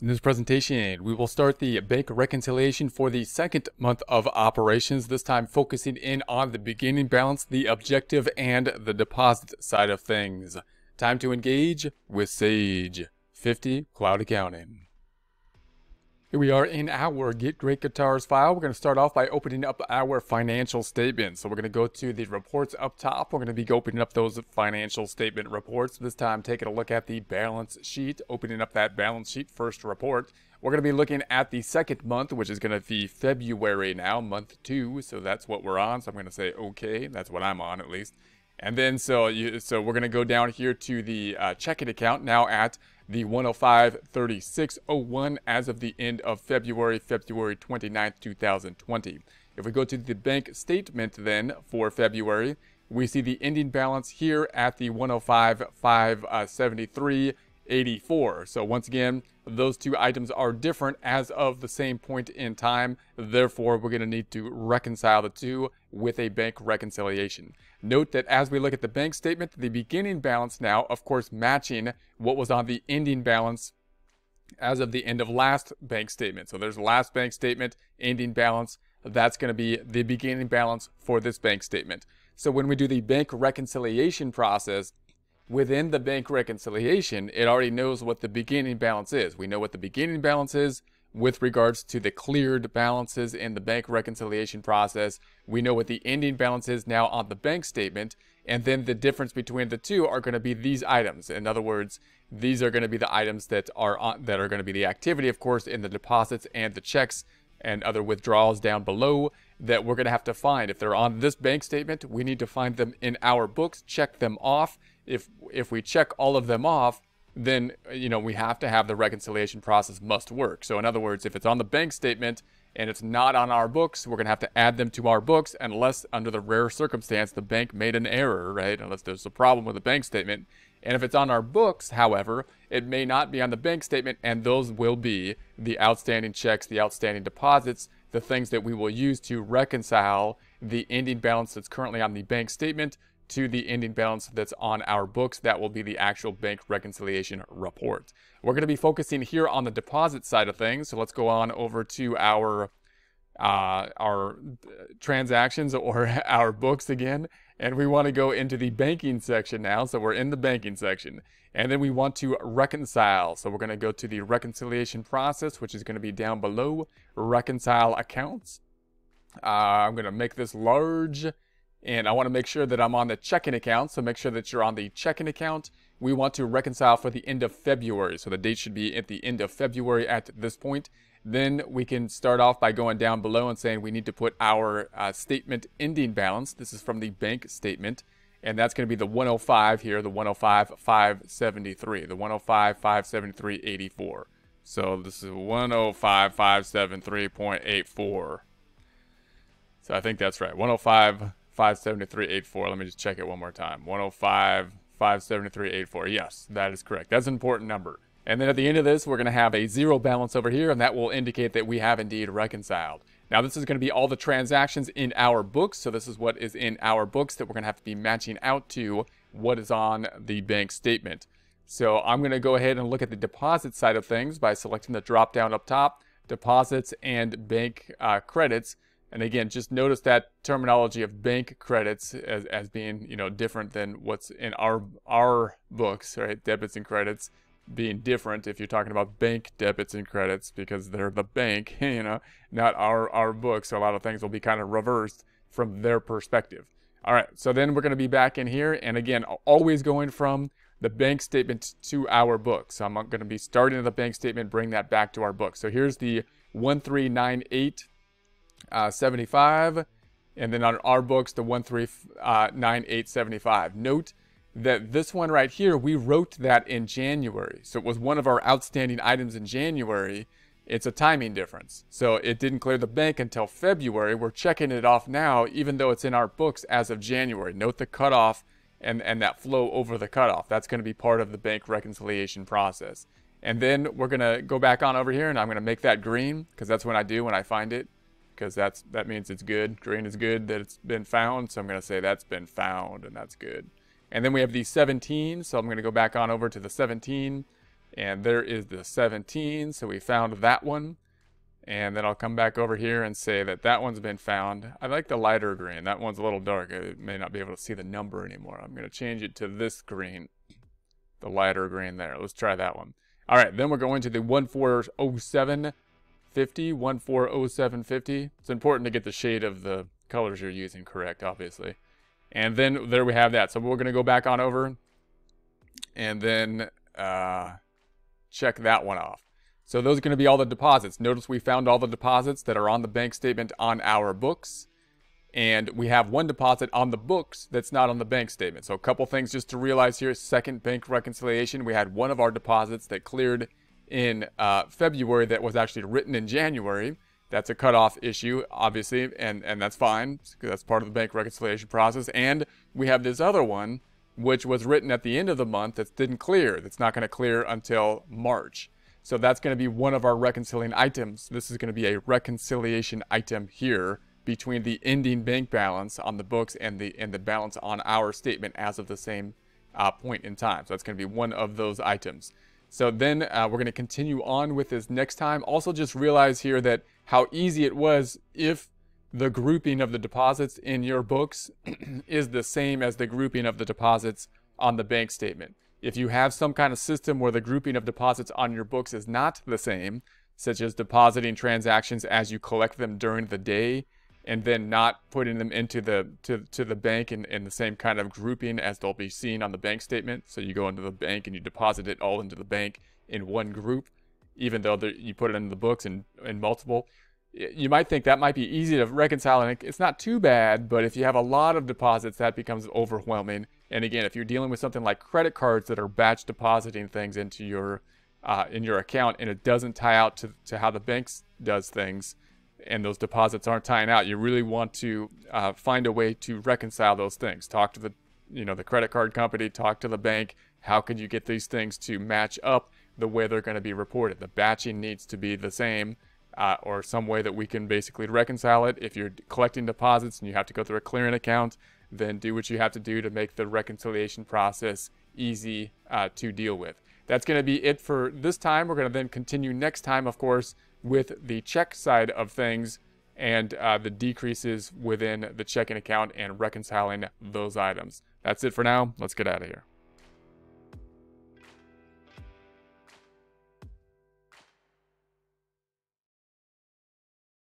In this presentation, we will start the bank reconciliation for the second month of operations, this time focusing in on the beginning balance, the objective, and the deposit side of things. Time to engage with Sage 50 Cloud Accounting. Here we are in our Get Great Guitars file. We're going to start off by opening up our financial statements. So we're going to go to the reports up top. We're going to be opening up those financial statement reports. This time, taking a look at the balance sheet, opening up that balance sheet first report. We're going to be looking at the second month, which is going to be February now, month two. So that's what we're on. So I'm going to say okay. That's what I'm on at least. And then so you, so we're going to go down here to the uh, checking account now at the 105.3601 as of the end of February, February 29th, 2020. If we go to the bank statement then for February, we see the ending balance here at the 105.573 uh, 84. So once again, those two items are different as of the same point in time. Therefore, we're going to need to reconcile the two with a bank reconciliation. Note that as we look at the bank statement, the beginning balance now, of course, matching what was on the ending balance as of the end of last bank statement. So there's last bank statement, ending balance. That's going to be the beginning balance for this bank statement. So when we do the bank reconciliation process, within the bank reconciliation, it already knows what the beginning balance is. We know what the beginning balance is with regards to the cleared balances in the bank reconciliation process. We know what the ending balance is now on the bank statement. And then the difference between the two are going to be these items. In other words, these are going to be the items that are on, that are going to be the activity, of course, in the deposits and the checks and other withdrawals down below that we're going to have to find. If they're on this bank statement, we need to find them in our books, check them off, if if we check all of them off, then you know we have to have the reconciliation process must work. So in other words, if it's on the bank statement and it's not on our books, we're going to have to add them to our books unless under the rare circumstance the bank made an error, right? Unless there's a problem with the bank statement. And if it's on our books, however, it may not be on the bank statement and those will be the outstanding checks, the outstanding deposits, the things that we will use to reconcile the ending balance that's currently on the bank statement to the ending balance that's on our books. That will be the actual bank reconciliation report. We're going to be focusing here on the deposit side of things. So let's go on over to our uh, our uh, transactions or our books again. And we want to go into the banking section now. So we're in the banking section. And then we want to reconcile. So we're going to go to the reconciliation process, which is going to be down below reconcile accounts. Uh, I'm going to make this large and I want to make sure that I'm on the checking account. So make sure that you're on the checking account. We want to reconcile for the end of February. So the date should be at the end of February at this point. Then we can start off by going down below and saying we need to put our uh, statement ending balance. This is from the bank statement. And that's going to be the 105 here, the 105 573, the 105 573 84. So this is 105 573.84. So I think that's right. 105 57384. Let me just check it one more time. 105 Yes, that is correct. That's an important number. And then at the end of this, we're going to have a zero balance over here, and that will indicate that we have indeed reconciled. Now, this is going to be all the transactions in our books. So this is what is in our books that we're going to have to be matching out to what is on the bank statement. So I'm going to go ahead and look at the deposit side of things by selecting the drop down up top, deposits and bank uh, credits. And again, just notice that terminology of bank credits as, as being, you know, different than what's in our our books, right? Debits and credits being different if you're talking about bank debits and credits because they're the bank, you know, not our our book. So a lot of things will be kind of reversed from their perspective. All right, so then we're going to be back in here, and again, always going from the bank statement to our book. So I'm going to be starting the bank statement, bring that back to our book. So here's the 1398 uh, 75, and then on our books, the 139875. Uh, Note that this one right here, we wrote that in January. So it was one of our outstanding items in January. It's a timing difference. So it didn't clear the bank until February. We're checking it off now, even though it's in our books as of January. Note the cutoff and, and that flow over the cutoff. That's going to be part of the bank reconciliation process. And then we're going to go back on over here and I'm going to make that green because that's what I do when I find it because that's that means it's good. Green is good that it's been found, so I'm going to say that's been found, and that's good. And then we have the 17, so I'm going to go back on over to the 17, and there is the 17, so we found that one. And then I'll come back over here and say that that one's been found. I like the lighter green. That one's a little dark. I may not be able to see the number anymore. I'm going to change it to this green, the lighter green there. Let's try that one. All right, then we're going to the 1407 50, 140750. It's important to get the shade of the colors you're using correct, obviously. And then there we have that. So we're going to go back on over and then uh, check that one off. So those are going to be all the deposits. Notice we found all the deposits that are on the bank statement on our books. And we have one deposit on the books that's not on the bank statement. So a couple things just to realize here. Second bank reconciliation, we had one of our deposits that cleared in uh, February that was actually written in January. That's a cutoff issue, obviously, and, and that's fine. That's part of the bank reconciliation process. And we have this other one, which was written at the end of the month that didn't clear, that's not going to clear until March. So that's going to be one of our reconciling items. This is going to be a reconciliation item here between the ending bank balance on the books and the and the balance on our statement as of the same uh, point in time. So that's going to be one of those items. So then uh, we're going to continue on with this next time. Also just realize here that how easy it was if the grouping of the deposits in your books is the same as the grouping of the deposits on the bank statement. If you have some kind of system where the grouping of deposits on your books is not the same, such as depositing transactions as you collect them during the day and then not putting them into the to, to the bank in, in the same kind of grouping as they'll be seen on the bank statement. So you go into the bank and you deposit it all into the bank in one group, even though you put it in the books and in, in multiple. You might think that might be easy to reconcile, and it's not too bad. But if you have a lot of deposits, that becomes overwhelming. And again, if you're dealing with something like credit cards that are batch depositing things into your uh, in your account and it doesn't tie out to, to how the banks does things, and those deposits aren't tying out, you really want to uh, find a way to reconcile those things. Talk to the, you know, the credit card company, talk to the bank. How can you get these things to match up the way they're going to be reported? The batching needs to be the same, uh, or some way that we can basically reconcile it. If you're collecting deposits and you have to go through a clearing account, then do what you have to do to make the reconciliation process easy uh, to deal with. That's going to be it for this time. We're going to then continue next time, of course, with the check side of things and uh, the decreases within the checking account and reconciling those items. That's it for now. Let's get out of here.